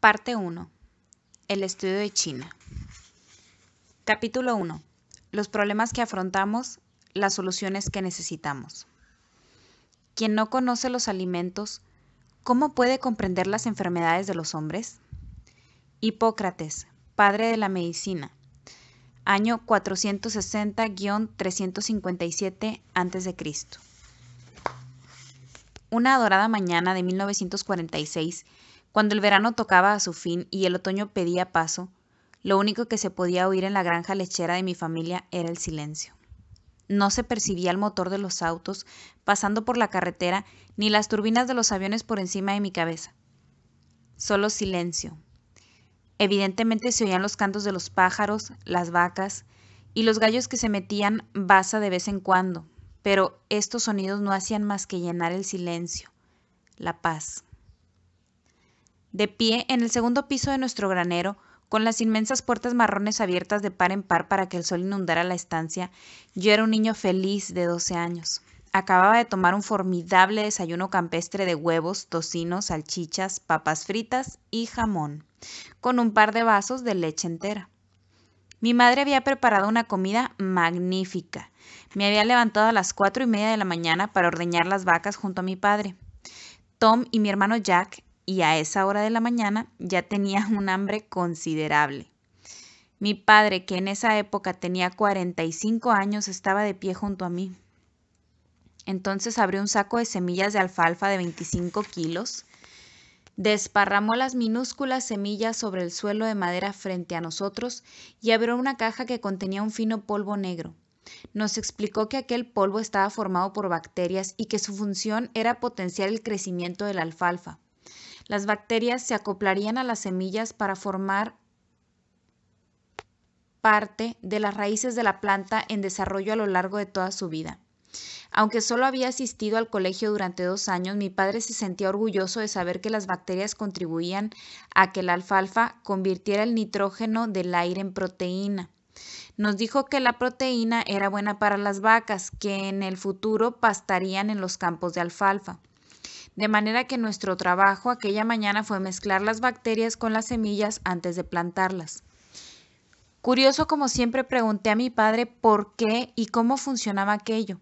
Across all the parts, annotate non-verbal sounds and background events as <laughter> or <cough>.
Parte 1. El estudio de China. Capítulo 1. Los problemas que afrontamos, las soluciones que necesitamos. Quien no conoce los alimentos, ¿cómo puede comprender las enfermedades de los hombres? Hipócrates, padre de la medicina, año 460-357 a.C. Una adorada mañana de 1946, cuando el verano tocaba a su fin y el otoño pedía paso, lo único que se podía oír en la granja lechera de mi familia era el silencio. No se percibía el motor de los autos pasando por la carretera ni las turbinas de los aviones por encima de mi cabeza. Solo silencio. Evidentemente se oían los cantos de los pájaros, las vacas y los gallos que se metían baza de vez en cuando, pero estos sonidos no hacían más que llenar el silencio, la paz de pie en el segundo piso de nuestro granero, con las inmensas puertas marrones abiertas de par en par para que el sol inundara la estancia, yo era un niño feliz de 12 años. Acababa de tomar un formidable desayuno campestre de huevos, tocinos, salchichas, papas fritas y jamón, con un par de vasos de leche entera. Mi madre había preparado una comida magnífica. Me había levantado a las cuatro y media de la mañana para ordeñar las vacas junto a mi padre. Tom y mi hermano Jack y a esa hora de la mañana ya tenía <laughs> un hambre considerable. Mi padre, que en esa época tenía 45 años, estaba de pie junto a mí. Entonces abrió un saco de semillas de alfalfa de 25 kilos, desparramó las minúsculas semillas sobre el suelo de madera frente a nosotros y abrió una caja que contenía un fino polvo negro. Nos explicó que aquel polvo estaba formado por bacterias y que su función era potenciar el crecimiento de la alfalfa. Las bacterias se acoplarían a las semillas para formar parte de las raíces de la planta en desarrollo a lo largo de toda su vida. Aunque solo había asistido al colegio durante dos años, mi padre se sentía orgulloso de saber que las bacterias contribuían a que la alfalfa convirtiera el nitrógeno del aire en proteína. Nos dijo que la proteína era buena para las vacas, que en el futuro pastarían en los campos de alfalfa de manera que nuestro trabajo aquella mañana fue mezclar las bacterias con las semillas antes de plantarlas. Curioso como siempre pregunté a mi padre por qué y cómo funcionaba aquello.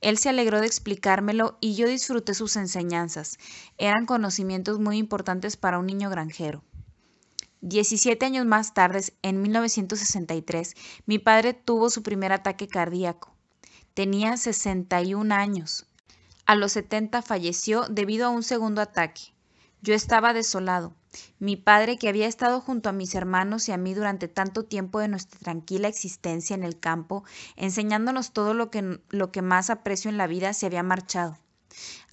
Él se alegró de explicármelo y yo disfruté sus enseñanzas. Eran conocimientos muy importantes para un niño granjero. 17 años más tarde, en 1963, mi padre tuvo su primer ataque cardíaco. Tenía 61 años. A los 70 falleció debido a un segundo ataque. Yo estaba desolado. Mi padre, que había estado junto a mis hermanos y a mí durante tanto tiempo de nuestra tranquila existencia en el campo, enseñándonos todo lo que, lo que más aprecio en la vida, se había marchado.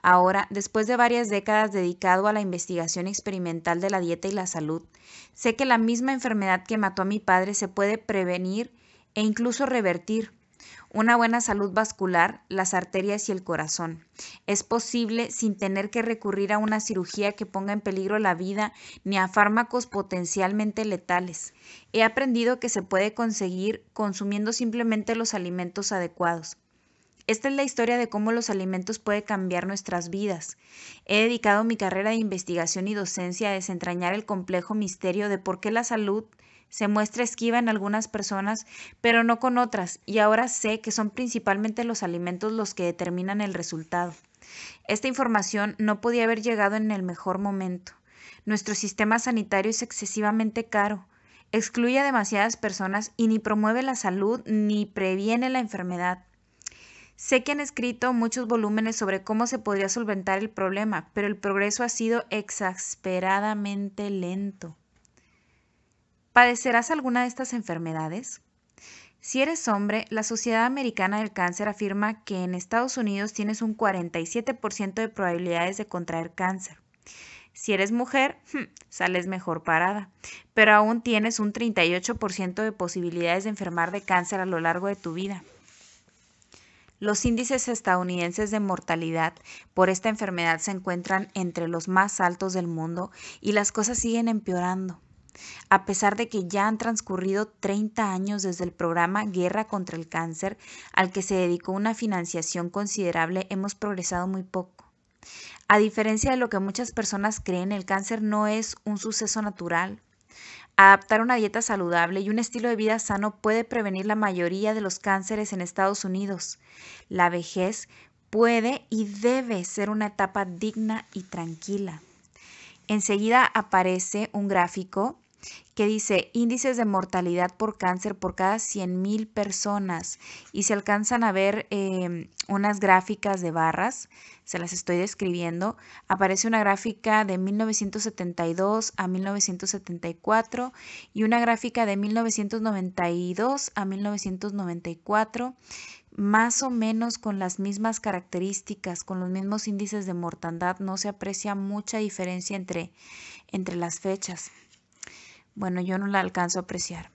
Ahora, después de varias décadas dedicado a la investigación experimental de la dieta y la salud, sé que la misma enfermedad que mató a mi padre se puede prevenir e incluso revertir una buena salud vascular, las arterias y el corazón. Es posible sin tener que recurrir a una cirugía que ponga en peligro la vida ni a fármacos potencialmente letales. He aprendido que se puede conseguir consumiendo simplemente los alimentos adecuados. Esta es la historia de cómo los alimentos pueden cambiar nuestras vidas. He dedicado mi carrera de investigación y docencia a desentrañar el complejo misterio de por qué la salud se muestra esquiva en algunas personas, pero no con otras, y ahora sé que son principalmente los alimentos los que determinan el resultado. Esta información no podía haber llegado en el mejor momento. Nuestro sistema sanitario es excesivamente caro, excluye a demasiadas personas y ni promueve la salud ni previene la enfermedad. Sé que han escrito muchos volúmenes sobre cómo se podría solventar el problema, pero el progreso ha sido exasperadamente lento. ¿Padecerás alguna de estas enfermedades? Si eres hombre, la Sociedad Americana del Cáncer afirma que en Estados Unidos tienes un 47% de probabilidades de contraer cáncer. Si eres mujer, hmm, sales mejor parada, pero aún tienes un 38% de posibilidades de enfermar de cáncer a lo largo de tu vida. Los índices estadounidenses de mortalidad por esta enfermedad se encuentran entre los más altos del mundo y las cosas siguen empeorando. A pesar de que ya han transcurrido 30 años desde el programa Guerra contra el Cáncer, al que se dedicó una financiación considerable, hemos progresado muy poco. A diferencia de lo que muchas personas creen, el cáncer no es un suceso natural. Adaptar una dieta saludable y un estilo de vida sano puede prevenir la mayoría de los cánceres en Estados Unidos. La vejez puede y debe ser una etapa digna y tranquila enseguida aparece un gráfico que dice índices de mortalidad por cáncer por cada 100.000 personas y se alcanzan a ver em, unas gráficas de barras, se las estoy describiendo, aparece una gráfica de 1972 a 1974 y una gráfica de 1992 a 1994 más o menos con las mismas características, con los mismos índices de mortandad, no se aprecia mucha diferencia entre, las fechas. Bueno, yo no la alcanzo a apreciar.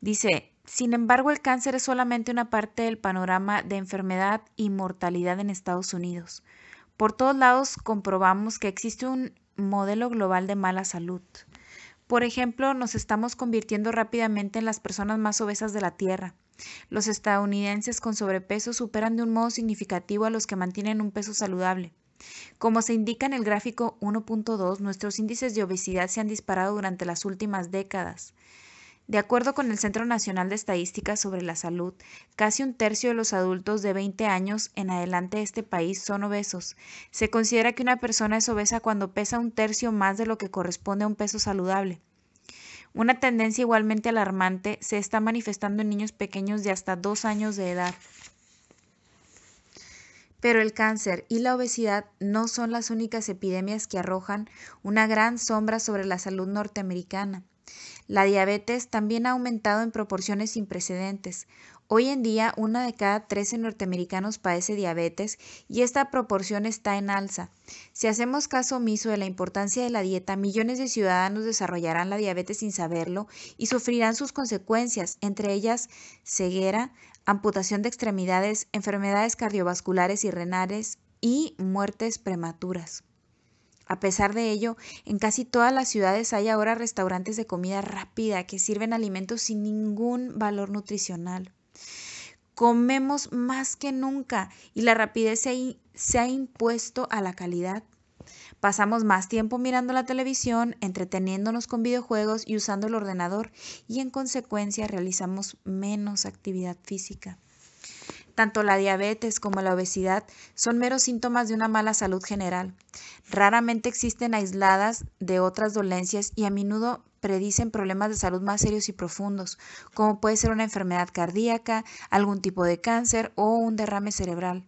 Dice, sin embargo, el cáncer es solamente una parte del panorama de enfermedad y mortalidad en Estados Unidos. Por todos lados comprobamos que existe un modelo global de mala salud. Por ejemplo, nos estamos convirtiendo rápidamente en las personas más obesas de la Tierra. Los estadounidenses con sobrepeso superan de un modo significativo a los que mantienen un peso saludable. Como se indica en el gráfico 1.2, nuestros índices de obesidad se han disparado durante las últimas décadas. De acuerdo con el Centro Nacional de Estadísticas sobre la Salud, casi un tercio de los adultos de 20 años en adelante de este país son obesos. Se considera que una persona es obesa cuando pesa un tercio más de lo que corresponde a un peso saludable. Una tendencia igualmente alarmante se está manifestando en niños pequeños de hasta dos años de edad. Pero el cáncer y la obesidad no son las únicas epidemias que arrojan una gran sombra sobre la salud norteamericana. La diabetes también ha aumentado en proporciones sin precedentes, Hoy en día, una de cada 13 norteamericanos padece diabetes y esta proporción está en alza. Si hacemos caso omiso de la importancia de la dieta, millones de ciudadanos desarrollarán la diabetes sin saberlo y sufrirán sus consecuencias, entre ellas ceguera, amputación de extremidades, enfermedades cardiovasculares y renales y muertes prematuras. A pesar de ello, en casi todas las ciudades hay ahora restaurantes de comida rápida que sirven alimentos sin ningún valor nutricional. Comemos más que nunca y la rapidez se ha, impuesto a la calidad. Pasamos más tiempo mirando la televisión, entreteniéndonos con videojuegos y usando el ordenador y en consecuencia realizamos menos actividad física. Tanto la diabetes como la obesidad son meros síntomas de una mala salud general. Raramente existen aisladas de otras dolencias y a menudo predicen problemas de salud más serios y profundos, como puede ser una enfermedad cardíaca, algún tipo de cáncer o un derrame cerebral.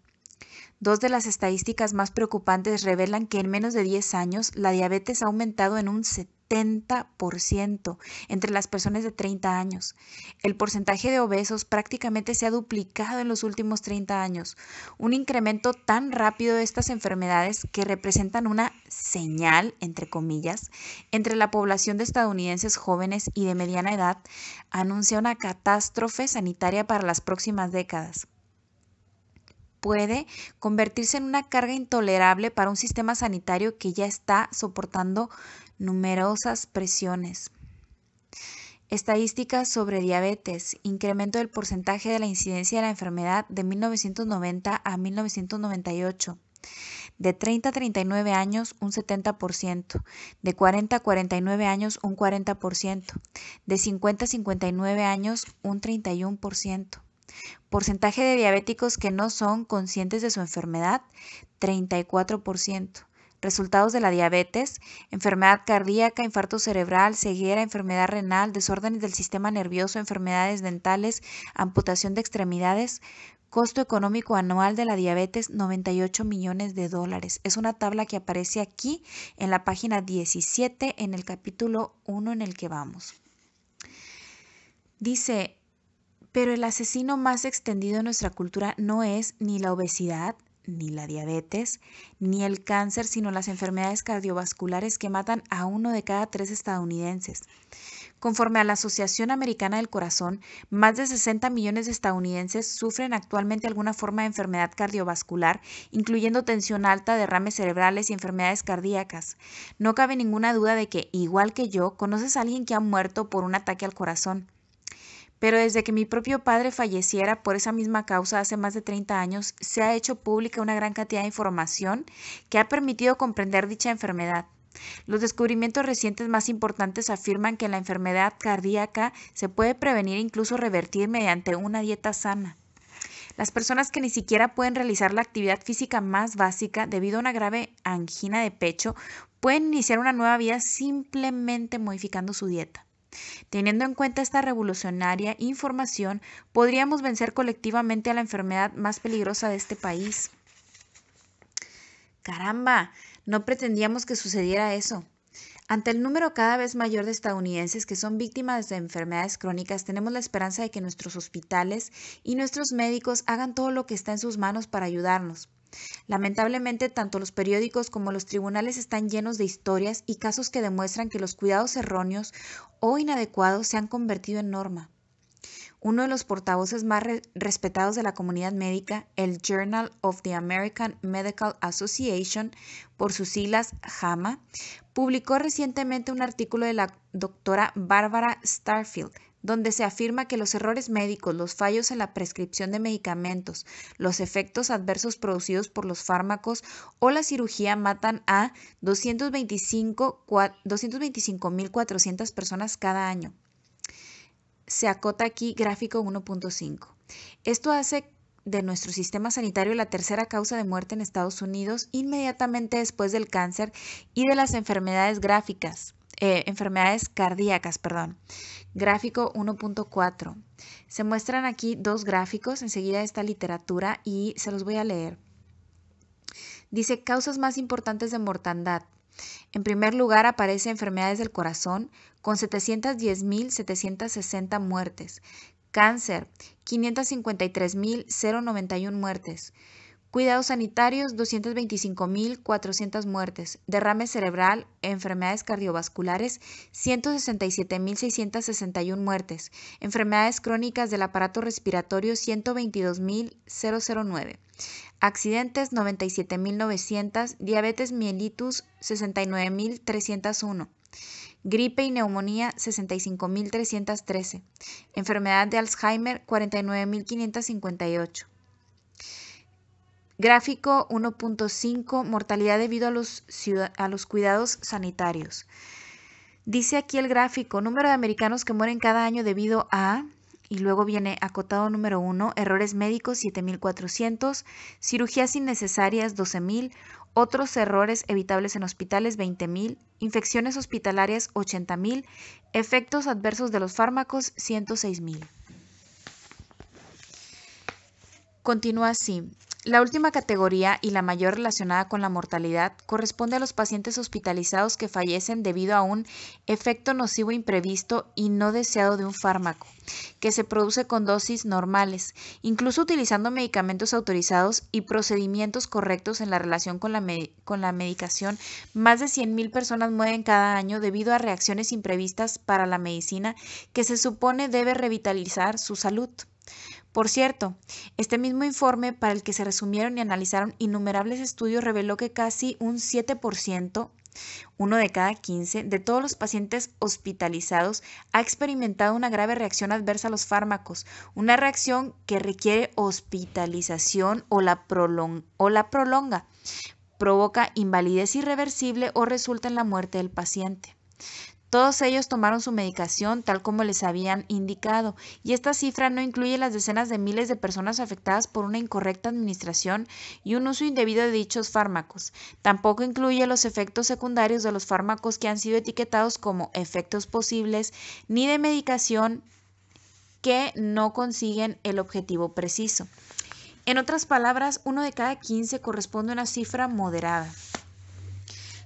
Dos de las estadísticas más preocupantes revelan que en menos de 10 años la diabetes ha aumentado en un 70%. 70% entre las personas de 30 años. El porcentaje de obesos prácticamente se ha duplicado en los últimos 30 años. Un incremento tan rápido de estas enfermedades que representan una señal, entre comillas, entre la población de estadounidenses jóvenes y de mediana edad, anuncia una catástrofe sanitaria para las próximas décadas puede convertirse en una carga intolerable para un sistema sanitario que ya está soportando numerosas presiones. Estadísticas sobre diabetes. Incremento del porcentaje de la incidencia de la enfermedad de 1990 a 1998. De 30 a 39 años, un 70%. De 40 a 49 años, un 40%. De 50 a 59 años, un 31%. Porcentaje de diabéticos que no son conscientes de su enfermedad, 34% resultados de la diabetes, enfermedad cardíaca, infarto cerebral, ceguera, enfermedad renal, desórdenes del sistema nervioso, enfermedades dentales, amputación de extremidades. Costo económico anual de la diabetes 98 millones de dólares. Es una tabla que aparece aquí en la página 17 en el capítulo 1 en el que vamos. Dice, pero el asesino más extendido en nuestra cultura no es ni la obesidad, ni la diabetes, ni el cáncer, sino las enfermedades cardiovasculares que matan a uno de cada tres estadounidenses. Conforme a la Asociación Americana del Corazón, más de 60 millones de estadounidenses sufren actualmente alguna forma de enfermedad cardiovascular, incluyendo tensión alta, derrames cerebrales y enfermedades cardíacas. No cabe ninguna duda de que, igual que yo, conoces a alguien que ha muerto por un ataque al corazón pero desde que mi propio padre falleciera por esa misma causa hace más de 30 años, se ha hecho pública una gran cantidad de información que ha permitido comprender dicha enfermedad. Los descubrimientos recientes más importantes afirman que la enfermedad cardíaca se puede prevenir e incluso revertir mediante una dieta sana. Las personas que ni siquiera pueden realizar la actividad física más básica debido a una grave angina de pecho pueden iniciar una nueva vida simplemente modificando su dieta. Teniendo en cuenta esta revolucionaria información, podríamos vencer colectivamente a la enfermedad más peligrosa de este país. Caramba, no pretendíamos que sucediera eso. Ante el número cada vez mayor de estadounidenses que son víctimas de enfermedades crónicas, tenemos la esperanza de que nuestros hospitales y nuestros médicos hagan todo lo que está en sus manos para ayudarnos. Lamentablemente, tanto los periódicos como los tribunales están llenos de historias y casos que demuestran que los cuidados erróneos o inadecuados se han convertido en norma. Uno de los portavoces más respetados de la comunidad médica, el Journal of the American Medical Association, por sus siglas JAMA, publicó recientemente un artículo de la doctora Barbara Starfield donde se afirma que los errores médicos, los fallos en la prescripción de medicamentos, los efectos adversos producidos por los fármacos o la cirugía matan a 225.400 personas cada año. Se acota aquí gráfico 1.5. Esto hace de nuestro sistema sanitario la tercera causa de muerte en Estados Unidos inmediatamente después del cáncer y de las enfermedades gráficas. Eh, enfermedades cardíacas, perdón. Gráfico 1.4. Se muestran aquí dos gráficos, enseguida esta literatura y se los voy a leer. Dice causas más importantes de mortandad. En primer lugar aparece enfermedades del corazón con 710.760 muertes, cáncer 553.091 muertes, Cuidados sanitarios, 225.400 muertes. Derrame cerebral, enfermedades cardiovasculares, 167.661 muertes. Enfermedades crónicas del aparato respiratorio, 122.009. Accidentes, 97.900. Diabetes mielitus, 69.301. Gripe y neumonía 65.313. Enfermedad de Alzheimer 49.558. Gráfico 1.5, mortalidad debido a los, a los cuidados sanitarios. Dice aquí el gráfico, número de americanos que mueren cada año debido a, y luego viene acotado número 1, errores médicos 7.400, cirugías innecesarias 12.000, otros errores evitables en hospitales 20.000, infecciones hospitalarias 80.000, efectos adversos de los fármacos 106.000. Continúa así. La última categoría y la mayor relacionada con la mortalidad corresponde a los pacientes hospitalizados que fallecen debido a un efecto nocivo imprevisto y no deseado de un fármaco, que se produce con dosis normales, incluso utilizando medicamentos autorizados y procedimientos correctos en la relación con la, medicación. Más de 100.000 personas mueren cada año debido a reacciones imprevistas para la medicina que se supone debe revitalizar su salud. Por cierto, este mismo informe para el que se resumieron y analizaron innumerables estudios reveló que casi un 7%, uno de cada 15, de todos los pacientes hospitalizados ha experimentado una grave reacción adversa a los fármacos, una reacción que requiere hospitalización o la, prolonga, provoca invalidez irreversible o resulta en la muerte del paciente. Todos ellos tomaron su medicación tal como les habían indicado, y esta cifra no incluye las decenas de miles de personas afectadas por una incorrecta administración y un uso indebido de dichos fármacos. Tampoco incluye los efectos secundarios de los fármacos que han sido etiquetados como efectos posibles, ni de medicación que no consiguen el objetivo preciso. En otras palabras, uno de cada 15 corresponde a una cifra moderada.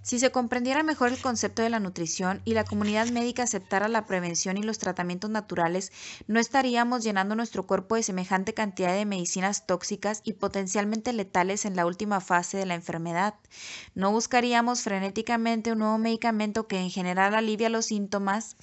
Si se comprendiera mejor el concepto de la nutrición y la comunidad médica aceptara la prevención y los tratamientos naturales, no estaríamos llenando nuestro cuerpo de semejante cantidad de medicinas tóxicas y potencialmente letales en la última fase de la enfermedad. No buscaríamos frenéticamente un nuevo medicamento que en general alivia los síntomas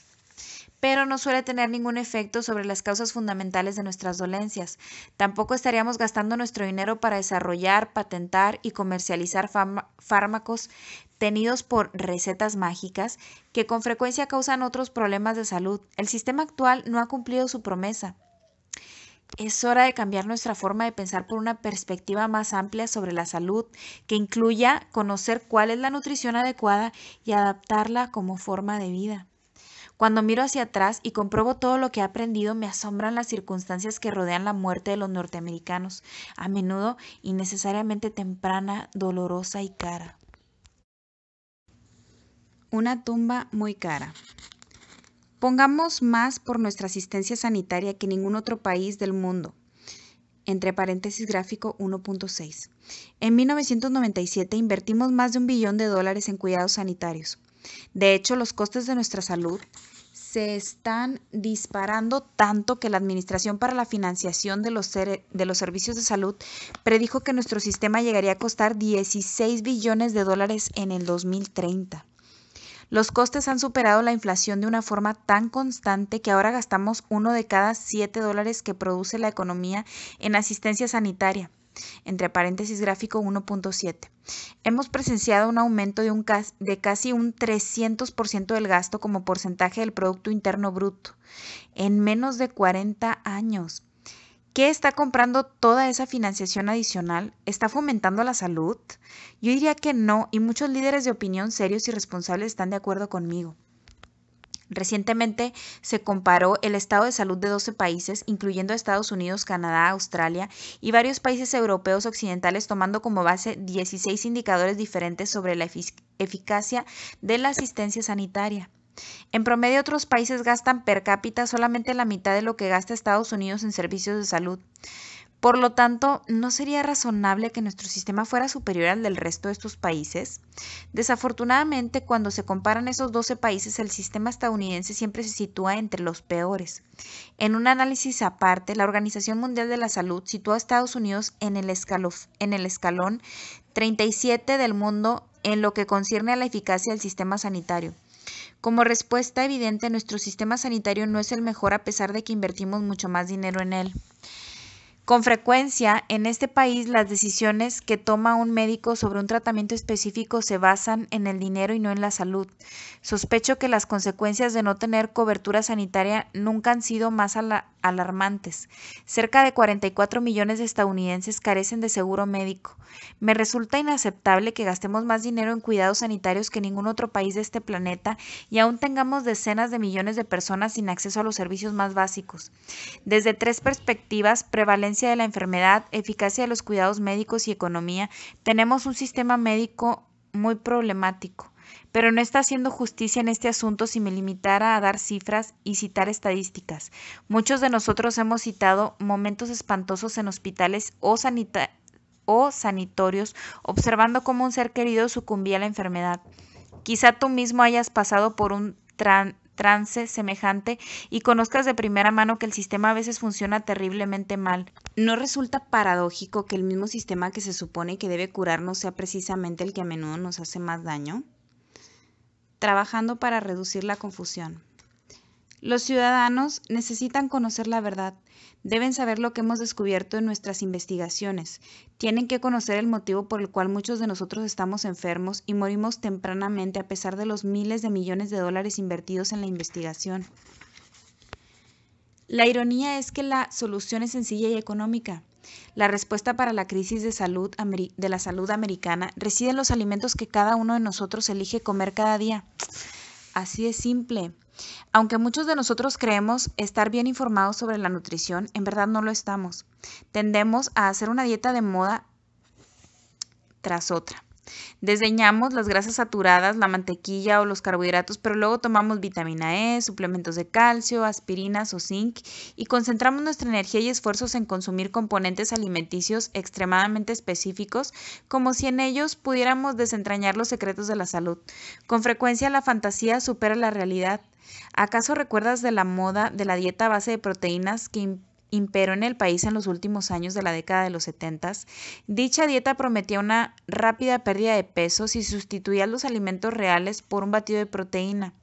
pero no suele tener ningún efecto sobre las causas fundamentales de nuestras dolencias. Tampoco estaríamos gastando nuestro dinero para desarrollar, patentar y comercializar fármacos tenidos por recetas mágicas que con frecuencia causan otros problemas de salud. El sistema actual no ha cumplido su promesa. Es hora de cambiar nuestra forma de pensar por una perspectiva más amplia sobre la salud, que incluya conocer cuál es la nutrición adecuada y adaptarla como forma de vida. Cuando miro hacia atrás y compruebo todo lo que he aprendido, me asombran las circunstancias que rodean la muerte de los norteamericanos, a menudo innecesariamente temprana, dolorosa y cara. Una tumba muy cara. Pongamos más por nuestra asistencia sanitaria que ningún otro país del mundo. Entre paréntesis gráfico 1.6. En 1997 invertimos más de un billón de dólares en cuidados sanitarios. De hecho, los costes de nuestra salud se están disparando tanto que la Administración para la Financiación de los, de los Servicios de Salud predijo que nuestro sistema llegaría a costar 16 billones de dólares en el 2030. Los costes han superado la inflación de una forma tan constante que ahora gastamos uno de cada siete dólares que produce la economía en asistencia sanitaria entre paréntesis gráfico 1.7. Hemos presenciado un aumento de, un, de casi un 300% del gasto como porcentaje del Producto Interno Bruto en menos de 40 años. ¿Qué está comprando toda esa financiación adicional? ¿Está fomentando la salud? Yo diría que no, y muchos líderes de opinión serios y responsables están de acuerdo conmigo. Recientemente se comparó el estado de salud de 12 países, incluyendo Estados Unidos, Canadá, Australia y varios países europeos occidentales, tomando como base 16 indicadores diferentes sobre la eficacia de la asistencia sanitaria. En promedio otros países gastan per cápita solamente la mitad de lo que gasta Estados Unidos en servicios de salud. Por lo tanto, ¿no sería razonable que nuestro sistema fuera superior al del resto de estos países? Desafortunadamente, cuando se comparan esos 12 países, el sistema estadounidense siempre se sitúa entre los peores. En un análisis aparte, la Organización Mundial de la Salud sitúa a Estados Unidos en el, en el escalón 37 del mundo en lo que concierne a la eficacia del sistema sanitario. Como respuesta evidente, nuestro sistema sanitario no es el mejor a pesar de que invertimos mucho más dinero en él. Con frecuencia, en este país las decisiones que toma un médico sobre un tratamiento específico se basan en el dinero y no en la salud. Sospecho que las consecuencias de no tener cobertura sanitaria nunca han sido más a la alarmantes. Cerca de 44 millones de estadounidenses carecen de seguro médico. Me resulta inaceptable que gastemos más dinero en cuidados sanitarios que ningún otro país de este planeta y aún tengamos decenas de millones de personas sin acceso a los servicios más básicos. Desde tres perspectivas, prevalencia de la enfermedad, eficacia de los cuidados médicos y economía, tenemos un sistema médico muy problemático pero no está haciendo justicia en este asunto si me limitara a dar cifras y citar estadísticas. Muchos de nosotros hemos citado momentos espantosos en hospitales o sanitarios sanitorios, observando cómo un ser querido sucumbía a la enfermedad. Quizá tú mismo hayas pasado por un trance semejante y conozcas de primera mano que el sistema a veces funciona terriblemente mal. ¿No resulta paradójico que el mismo sistema que se supone que debe curarnos sea precisamente el que a menudo nos hace más daño? trabajando para reducir la confusión. Los ciudadanos necesitan conocer la verdad, deben saber lo que hemos descubierto en nuestras investigaciones, tienen que conocer el motivo por el cual muchos de nosotros estamos enfermos y morimos tempranamente a pesar de los miles de millones de dólares invertidos en la investigación. La ironía es que la solución es sencilla y económica. La respuesta para la crisis de, salud, de la salud americana reside en los alimentos que cada uno de nosotros elige comer cada día. Así de simple. Aunque muchos de nosotros creemos estar bien informados sobre la nutrición, en verdad no lo estamos. Tendemos a hacer una dieta de moda tras otra. Desdeñamos las grasas saturadas, la mantequilla o los carbohidratos, pero luego tomamos vitamina E, suplementos de calcio, aspirinas o zinc y concentramos nuestra energía y esfuerzos en consumir componentes alimenticios extremadamente específicos, como si en ellos pudiéramos desentrañar los secretos de la salud. Con frecuencia la fantasía supera la realidad. ¿Acaso recuerdas de la moda de la dieta base de proteínas que imperó en el país en los últimos años de la década de los 70, dicha dieta prometía una rápida pérdida de peso si sustituía los alimentos reales por un batido de proteína.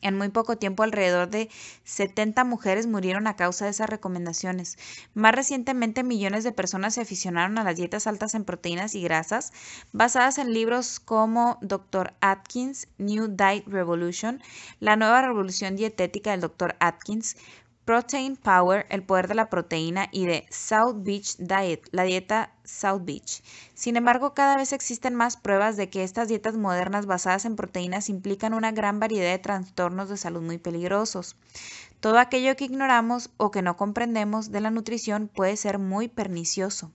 En muy poco tiempo, alrededor de 70 mujeres murieron a causa de esas recomendaciones. Más recientemente, millones de personas se aficionaron a las dietas altas en proteínas y grasas, basadas en libros como Dr. Atkins, New Diet Revolution, La nueva revolución dietética del Dr. Atkins, Protein Power, el poder de la proteína, y de South Beach Diet, la dieta South Beach. Sin embargo, cada vez existen más pruebas de que estas dietas modernas basadas en proteínas implican una gran variedad de trastornos de salud muy peligrosos. Todo aquello que ignoramos o que no comprendemos de la nutrición puede ser muy pernicioso.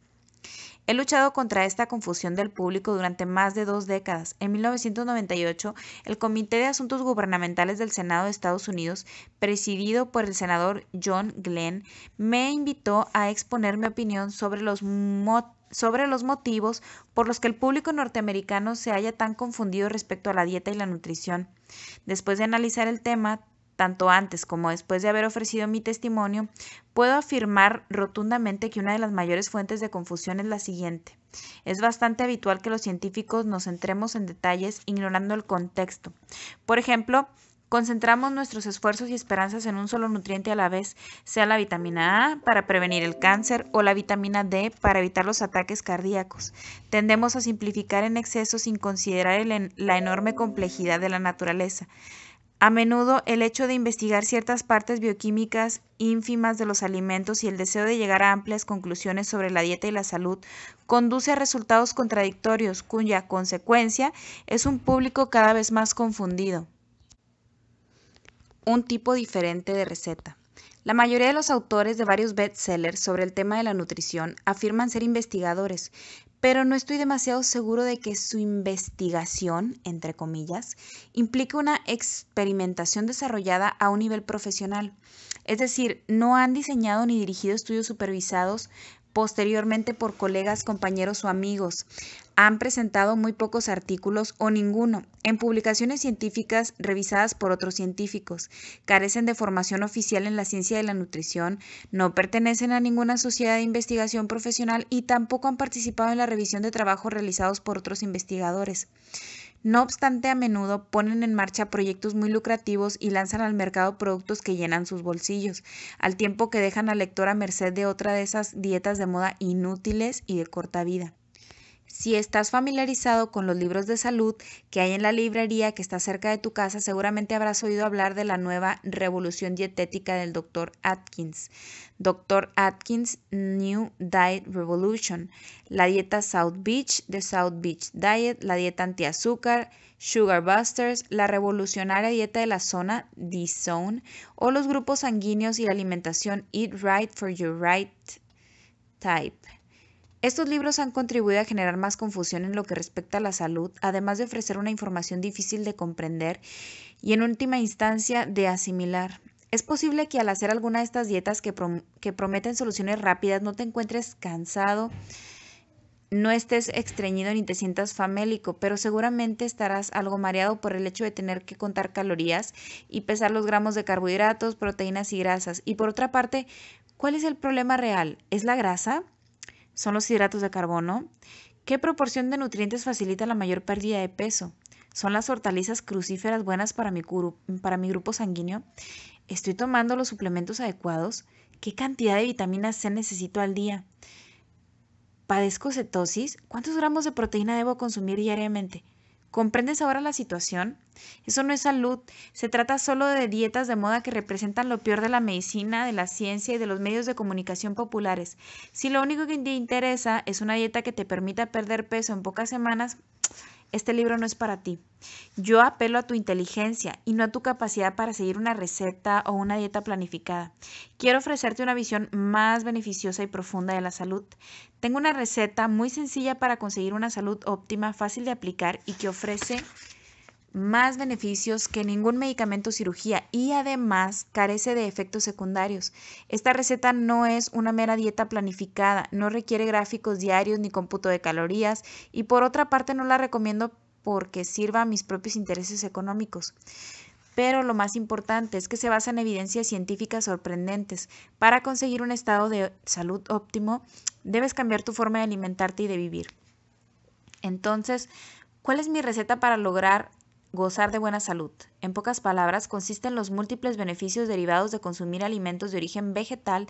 He luchado contra esta confusión del público durante más de dos décadas. En 1998, el Comité de Asuntos Gubernamentales del Senado de Estados Unidos, presidido por el senador John Glenn, me invitó a exponer mi opinión sobre los motivos por los que el público norteamericano se haya tan confundido respecto a la dieta y la nutrición. Después de analizar el tema, tanto antes como después de haber ofrecido mi testimonio, puedo afirmar rotundamente que una de las mayores fuentes de confusión es la siguiente. Es bastante habitual que los científicos nos centremos en detalles ignorando el contexto. Por ejemplo, Concentramos nuestros esfuerzos y esperanzas en un solo nutriente a la vez, sea la vitamina A para prevenir el cáncer o la vitamina D para evitar los ataques cardíacos. Tendemos a simplificar en exceso sin considerar la enorme complejidad de la naturaleza. A menudo el hecho de investigar ciertas partes bioquímicas ínfimas de los alimentos y el deseo de llegar a amplias conclusiones sobre la dieta y la salud conduce a resultados contradictorios cuya consecuencia es un público cada vez más confundido. Un tipo diferente de receta. La mayoría de los autores de varios bestsellers sobre el tema de la nutrición afirman ser investigadores, pero no estoy demasiado seguro de que su investigación, entre comillas, implique una experimentación desarrollada a un nivel profesional. Es decir, no han diseñado ni dirigido estudios supervisados posteriormente por colegas, compañeros o amigos. Han presentado muy pocos artículos o ninguno en publicaciones científicas revisadas por otros científicos. Carecen de formación oficial en la ciencia de la nutrición, no pertenecen a ninguna sociedad de investigación profesional y tampoco han participado en la revisión de trabajos realizados por otros investigadores. No obstante, a menudo ponen en marcha proyectos muy lucrativos y lanzan al mercado productos que llenan sus bolsillos, al tiempo que dejan al lector a merced de otra de esas dietas de moda inútiles y de corta vida. Si estás familiarizado con los libros de salud que hay en la librería que está cerca de tu casa, seguramente habrás oído hablar de la nueva revolución dietética del Dr. Atkins. Dr. Atkins New Diet Revolution, la dieta South Beach The South Beach Diet, la dieta antiazúcar, Sugar Busters, la revolucionaria dieta de la zona D-Zone o los grupos sanguíneos y la alimentación Eat Right for Your Right Type. Estos libros han contribuido a generar más confusión en lo que respecta a la salud, además de ofrecer una información difícil de comprender y en última instancia de asimilar. Es posible que al hacer alguna de estas dietas que, prometen soluciones rápidas no te encuentres cansado, no estés estreñido ni te sientas famélico, pero seguramente estarás algo mareado por el hecho de tener que contar calorías y pesar los gramos de carbohidratos, proteínas y grasas. Y por otra parte, ¿cuál es el problema real? ¿Es la grasa? son los hidratos de carbono. ¿Qué proporción de nutrientes facilita la mayor pérdida de peso? ¿Son las hortalizas crucíferas buenas para mi, grupo sanguíneo? ¿Estoy tomando los suplementos adecuados? ¿Qué cantidad de vitamina C necesito al día? ¿Padezco cetosis? ¿Cuántos gramos de proteína debo consumir diariamente? ¿Comprendes ahora la situación? Eso no es salud, se trata solo de dietas de moda que representan lo peor de la medicina, de la ciencia y de los medios de comunicación populares. Si lo único que te interesa es una dieta que te permita perder peso en pocas semanas, este libro no es para ti. Yo apelo a tu inteligencia y no a tu capacidad para seguir una receta o una dieta planificada. Quiero ofrecerte una visión más beneficiosa y profunda de la salud. Tengo una receta muy sencilla para conseguir una salud óptima, fácil de aplicar y que ofrece más beneficios que ningún medicamento o cirugía y además carece de efectos secundarios. Esta receta no es una mera dieta planificada, no requiere gráficos diarios ni cómputo de calorías y por otra parte no la recomiendo porque sirva a mis propios intereses económicos. Pero lo más importante es que se basa en evidencias científicas sorprendentes. Para conseguir un estado de salud óptimo, debes cambiar tu forma de alimentarte y de vivir. Entonces, ¿cuál es mi receta para lograr Gozar de buena salud. En pocas palabras, consiste en los múltiples beneficios derivados de consumir alimentos de origen vegetal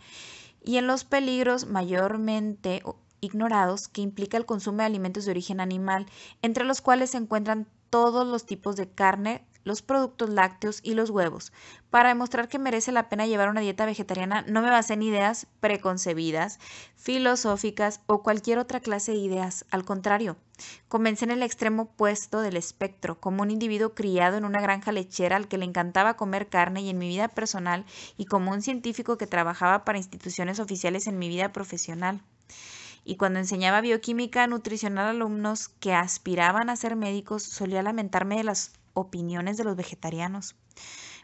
y en los peligros mayormente ignorados que implica el consumo de alimentos de origen animal, entre los cuales se encuentran todos los tipos de carne, los productos lácteos y los huevos. Para demostrar que merece la pena llevar una dieta vegetariana, no me basé en ideas preconcebidas, filosóficas o cualquier otra clase de ideas. Al contrario, comencé en el extremo opuesto del espectro, como un individuo criado en una granja lechera al que le encantaba comer carne y en mi vida personal y como un científico que trabajaba para instituciones oficiales en mi vida profesional y cuando enseñaba bioquímica nutricional a alumnos que aspiraban a ser médicos, solía lamentarme de las opiniones de los vegetarianos.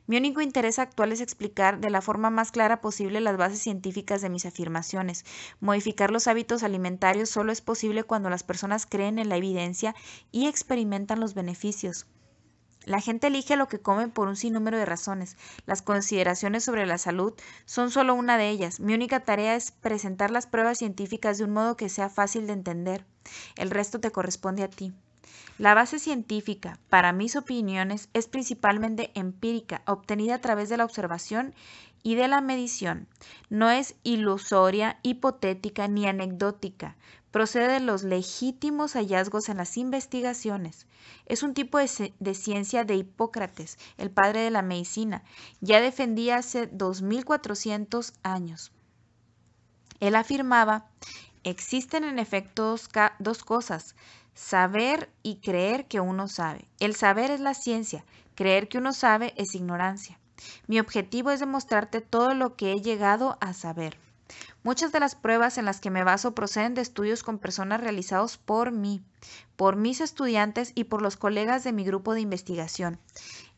Mi único interés actual es explicar de la forma más clara posible las bases científicas de mis afirmaciones. Modificar los hábitos alimentarios solo es posible cuando las personas creen en la evidencia y experimentan los beneficios. La gente elige lo que come por un sinnúmero de razones. Las consideraciones sobre la salud son solo una de ellas. Mi única tarea es presentar las pruebas científicas de un modo que sea fácil de entender. El resto te corresponde a ti. La base científica para mis opiniones es principalmente empírica, obtenida a través de la observación y de la medición. No es ilusoria, hipotética ni anecdótica. Procede de los legítimos hallazgos en las investigaciones. Es un tipo de, ciencia de Hipócrates, el padre de la medicina. Ya defendía hace 2400 años. Él afirmaba, existen en efecto dos cosas Saber y creer que uno sabe. El saber es la ciencia, creer que uno sabe es ignorancia. Mi objetivo es demostrarte todo lo que he llegado a saber. Muchas de las pruebas en las que me baso proceden de estudios con personas realizados por mí, por mis estudiantes y por los colegas de mi grupo de investigación.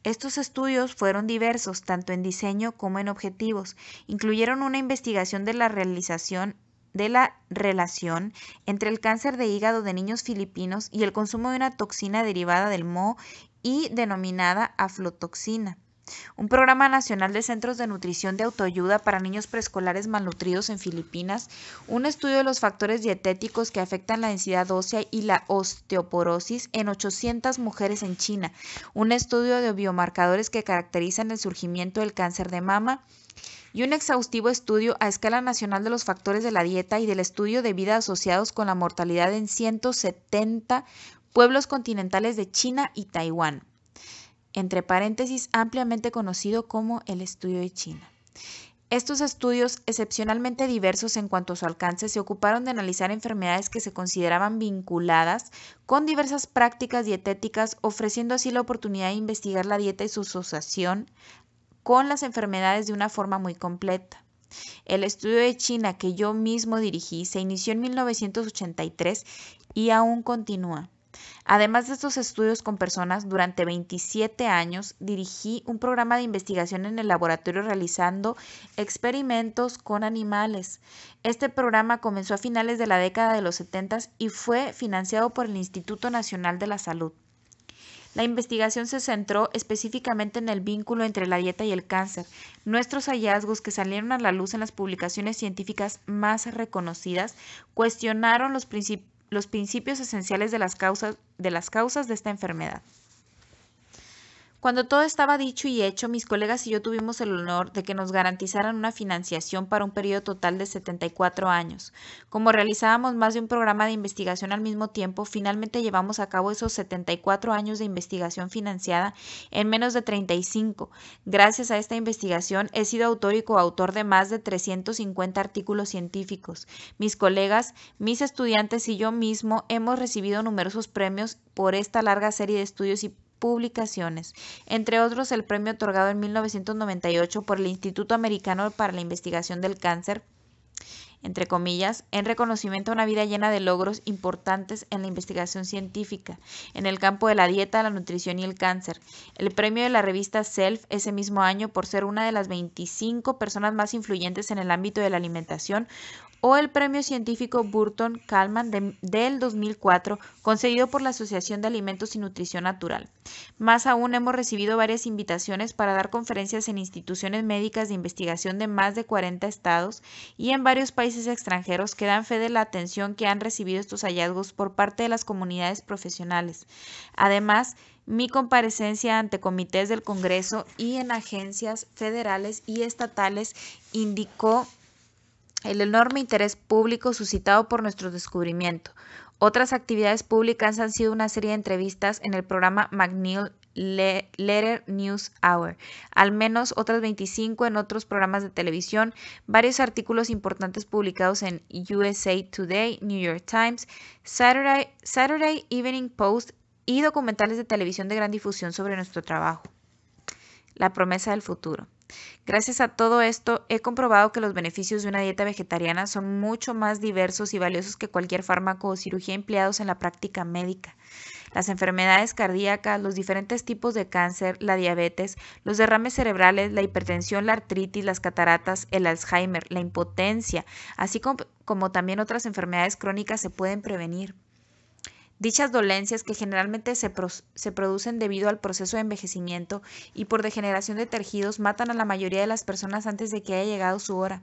Estos estudios fueron diversos, tanto en diseño como en objetivos. Incluyeron una investigación de la realización de la relación entre el cáncer de hígado de niños filipinos y el consumo de una toxina derivada del moho y denominada aflotoxina. Un programa nacional de centros de nutrición de autoayuda para niños preescolares malnutridos en Filipinas, un estudio de los factores dietéticos que afectan la densidad ósea y la osteoporosis en 800 mujeres en China, un estudio de biomarcadores que caracterizan el surgimiento del cáncer de mama y un exhaustivo estudio a escala nacional de los factores de la dieta y del estudio de vida asociados con la mortalidad en 170 pueblos continentales de China y Taiwán, entre paréntesis ampliamente conocido como el estudio de China. Estos estudios, excepcionalmente diversos en cuanto a su alcance, se ocuparon de analizar enfermedades que se consideraban vinculadas con diversas prácticas dietéticas, ofreciendo así la oportunidad de investigar la dieta y su asociación con las enfermedades de una forma muy completa. El estudio de China que yo mismo dirigí se inició en 1983 y aún continúa. Además de estos estudios con personas, durante 27 años dirigí un programa de investigación en el laboratorio realizando experimentos con animales. Este programa comenzó a finales de la década de los 70 y fue financiado por el Instituto Nacional de la Salud. La investigación se centró específicamente en el vínculo entre la dieta y el cáncer. Nuestros hallazgos que salieron a la luz en las publicaciones científicas más reconocidas cuestionaron los, principios esenciales de las causas de esta enfermedad. Cuando todo estaba dicho y hecho, mis colegas y yo tuvimos el honor de que nos garantizaran una financiación para un periodo total de 74 años. Como realizábamos más de un programa de investigación al mismo tiempo, finalmente llevamos a cabo esos 74 años de investigación financiada en menos de 35. Gracias a esta investigación he sido autor y coautor de más de 350 artículos científicos. Mis colegas, mis estudiantes y yo mismo hemos recibido numerosos premios por esta larga serie de estudios y publicaciones, entre otros el premio otorgado en 1998 por el Instituto Americano para la Investigación del Cáncer, entre comillas, en reconocimiento a una vida llena de logros importantes en la investigación científica, en el campo de la dieta, la nutrición y el cáncer. El premio de la revista Self ese mismo año por ser una de las 25 personas más influyentes en el ámbito de la alimentación, o el premio científico Burton Kalman del 2004, concedido por la Asociación de Alimentos y Nutrición Natural. Más aún, hemos recibido varias invitaciones para dar conferencias en instituciones médicas de investigación de más de 40 estados y en varios países extranjeros que dan fe de la atención que han recibido estos hallazgos por parte de las comunidades profesionales. Además, mi comparecencia ante comités del Congreso y en agencias federales y estatales indicó el enorme interés público suscitado por nuestro descubrimiento. Otras actividades públicas han sido una serie de entrevistas en el programa McNeil Letter News Hour, al menos otras 25 en otros programas de televisión, varios artículos importantes publicados en USA Today, New York Times, Saturday Evening Post y documentales de televisión de gran difusión sobre nuestro trabajo. La promesa del futuro. Gracias a todo esto, he comprobado que los beneficios de una dieta vegetariana son mucho más diversos y valiosos que cualquier fármaco o cirugía empleados en la práctica médica. Las enfermedades cardíacas, los diferentes tipos de cáncer, la diabetes, los derrames cerebrales, la hipertensión, la artritis, las cataratas, el Alzheimer, la impotencia, así como, también otras enfermedades crónicas se pueden prevenir. Dichas dolencias, que generalmente se, producen debido al proceso de envejecimiento y por degeneración de tejidos, matan a la mayoría de las personas antes de que haya llegado su hora.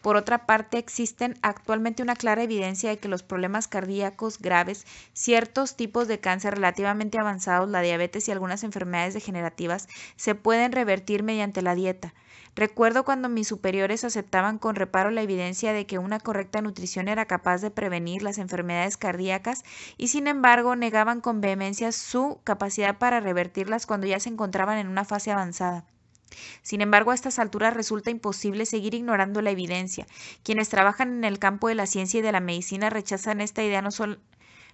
Por otra parte, existen actualmente una clara evidencia de que los problemas cardíacos graves, ciertos tipos de cáncer relativamente avanzados, la diabetes y algunas enfermedades degenerativas se pueden revertir mediante la dieta. Recuerdo cuando mis superiores aceptaban con reparo la evidencia de que una correcta nutrición era capaz de prevenir las enfermedades cardíacas y sin embargo negaban con vehemencia su capacidad para revertirlas cuando ya se encontraban en una fase avanzada. Sin embargo, a estas alturas resulta imposible seguir ignorando la evidencia. Quienes trabajan en el campo de la ciencia y de la medicina rechazan esta idea no, solo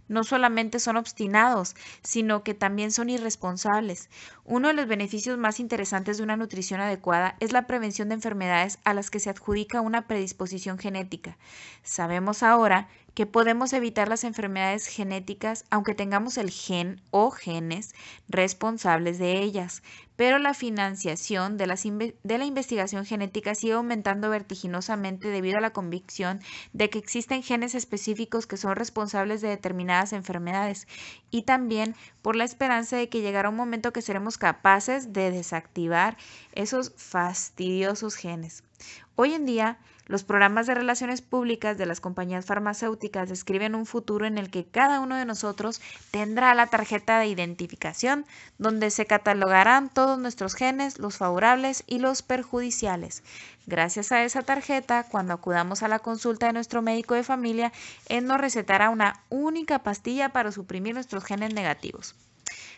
no solamente son obstinados, sino que también son irresponsables. Uno de los beneficios más interesantes de una nutrición adecuada es la prevención de enfermedades a las que se adjudica una predisposición genética. Sabemos ahora que podemos evitar las enfermedades genéticas aunque tengamos el gen o genes responsables de ellas pero la financiación de, la investigación genética sigue aumentando vertiginosamente debido a la convicción de que existen genes específicos que son responsables de determinadas enfermedades y también por la esperanza de que llegará un momento que seremos capaces de desactivar esos fastidiosos genes. Hoy en día, los programas de relaciones públicas de las compañías farmacéuticas describen un futuro en el que cada uno de nosotros tendrá la tarjeta de identificación donde se catalogarán todos nuestros genes, los favorables y los perjudiciales. Gracias a esa tarjeta, cuando acudamos a la consulta de nuestro médico de familia, él nos recetará una única pastilla para suprimir nuestros genes negativos.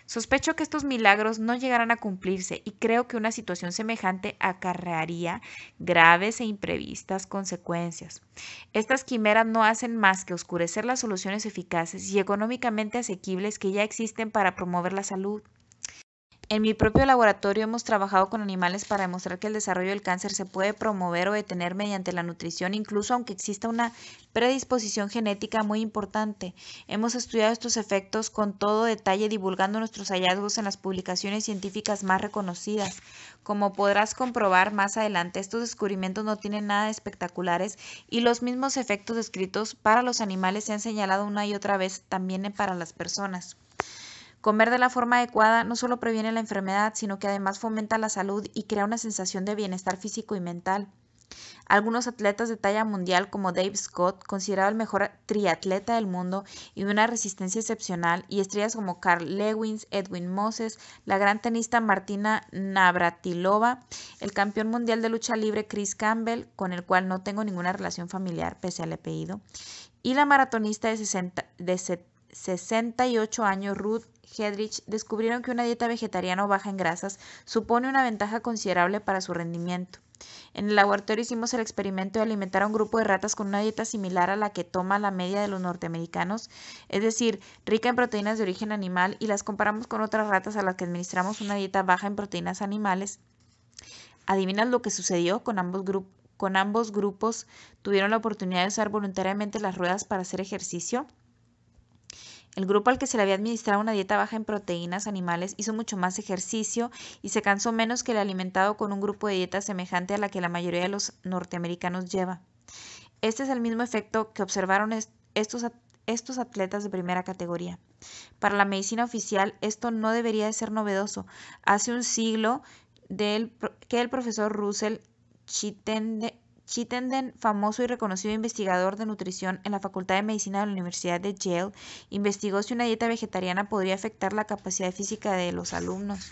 Sospecho que estos milagros no llegarán a cumplirse y creo que una situación semejante acarrearía graves e imprevistas consecuencias. Estas quimeras no hacen más que oscurecer las soluciones eficaces y económicamente asequibles que ya existen para promover la salud. En mi propio laboratorio hemos trabajado con animales para demostrar que el desarrollo del cáncer se puede promover o detener mediante la nutrición, incluso aunque exista una predisposición genética muy importante. Hemos estudiado estos efectos con todo detalle divulgando nuestros hallazgos en las publicaciones científicas más reconocidas. Como podrás comprobar más adelante, estos descubrimientos no tienen nada de espectaculares y los mismos efectos descritos para los animales se han señalado una y otra vez también para las personas. Comer de la forma adecuada no solo previene la enfermedad, sino que además fomenta la salud y crea una sensación de bienestar físico y mental. Algunos atletas de talla mundial como Dave Scott, considerado el mejor triatleta del mundo y de una resistencia excepcional, y estrellas como Carl Lewins, Edwin Moses, la gran tenista Martina Navratilova, el campeón mundial de lucha libre Chris Campbell, con el cual no tengo ninguna relación familiar pese al apellido, y la maratonista de, 68 años Ruth Hedrich descubrieron que una dieta vegetariana o baja en grasas supone una ventaja considerable para su rendimiento. En el laboratorio hicimos el experimento de alimentar a un grupo de ratas con una dieta similar a la que toma la media de los norteamericanos, es decir, rica en proteínas de origen animal, y las comparamos con otras ratas a las que administramos una dieta baja en proteínas animales. ¿Adivinas lo que sucedió Con ambos grupos tuvieron la oportunidad de usar voluntariamente las ruedas para hacer ejercicio. El grupo al que se le había administrado una dieta baja en proteínas animales hizo mucho más ejercicio y se cansó menos que el alimentado con un grupo de dieta semejante a la que la mayoría de los norteamericanos lleva. Este es el mismo efecto que observaron estos, estos atletas de primera categoría. Para la medicina oficial esto no debería de ser novedoso. Hace un siglo que el profesor Russell Chittenden Chittenden, famoso y reconocido investigador de nutrición en la Facultad de Medicina de la Universidad de Yale, investigó si una dieta vegetariana podría afectar la capacidad física de los alumnos.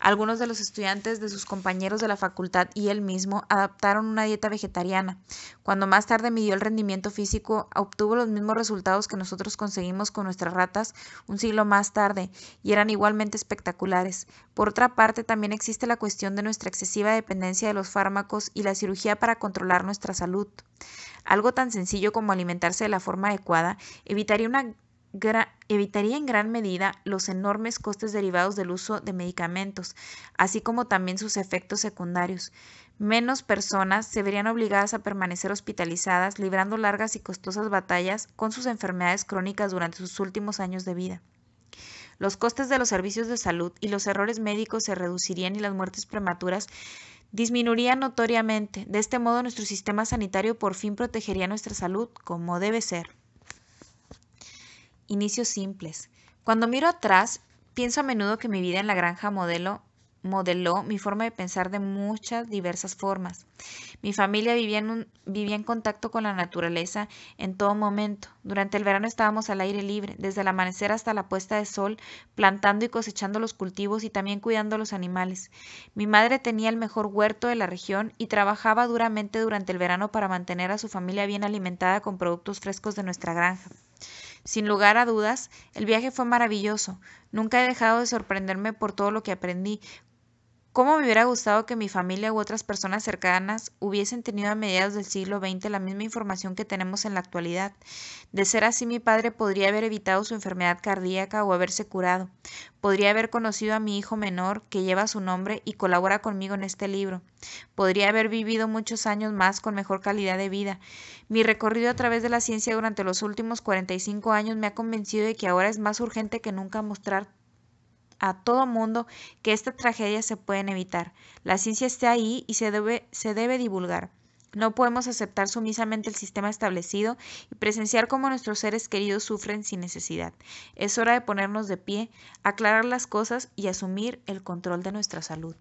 Algunos de los estudiantes de sus compañeros de la facultad y él mismo adaptaron una dieta vegetariana. Cuando más tarde midió el rendimiento físico, obtuvo los mismos resultados que nosotros conseguimos con nuestras ratas un siglo más tarde y eran igualmente espectaculares. Por otra parte, también existe la cuestión de nuestra excesiva dependencia de los fármacos y la cirugía para controlar nuestra salud. Algo tan sencillo como alimentarse de la forma adecuada evitaría una evitaría en gran medida los enormes costes derivados del uso de medicamentos, así como también sus efectos secundarios. Menos personas se verían obligadas a permanecer hospitalizadas, librando largas y costosas batallas con sus enfermedades crónicas durante sus últimos años de vida. Los costes de los servicios de salud y los errores médicos se reducirían y las muertes prematuras disminuirían notoriamente. De este modo, nuestro sistema sanitario por fin protegería nuestra salud como debe ser inicios simples. Cuando miro atrás, pienso a menudo que mi vida en la granja modeló mi forma de pensar de muchas diversas formas. Mi familia vivía en, vivía en, contacto con la naturaleza en todo momento. Durante el verano estábamos al aire libre, desde el amanecer hasta la puesta de sol, plantando y cosechando los cultivos y también cuidando los animales. Mi madre tenía el mejor huerto de la región y trabajaba duramente durante el verano para mantener a su familia bien alimentada con productos frescos de nuestra granja. Sin lugar a dudas, el viaje fue maravilloso. Nunca he dejado de sorprenderme por todo lo que aprendí, ¿Cómo me hubiera gustado que mi familia u otras personas cercanas hubiesen tenido a mediados del siglo XX la misma información que tenemos en la actualidad? De ser así, mi padre podría haber evitado su enfermedad cardíaca o haberse curado. Podría haber conocido a mi hijo menor, que lleva su nombre y colabora conmigo en este libro. Podría haber vivido muchos años más con mejor calidad de vida. Mi recorrido a través de la ciencia durante los últimos 45 años me ha convencido de que ahora es más urgente que nunca mostrar a todo mundo que esta tragedia se pueden evitar. La ciencia está ahí y se debe, se debe divulgar. No podemos aceptar sumisamente el sistema establecido y presenciar cómo nuestros seres queridos sufren sin necesidad. Es hora de ponernos de pie, aclarar las cosas y asumir el control de nuestra salud.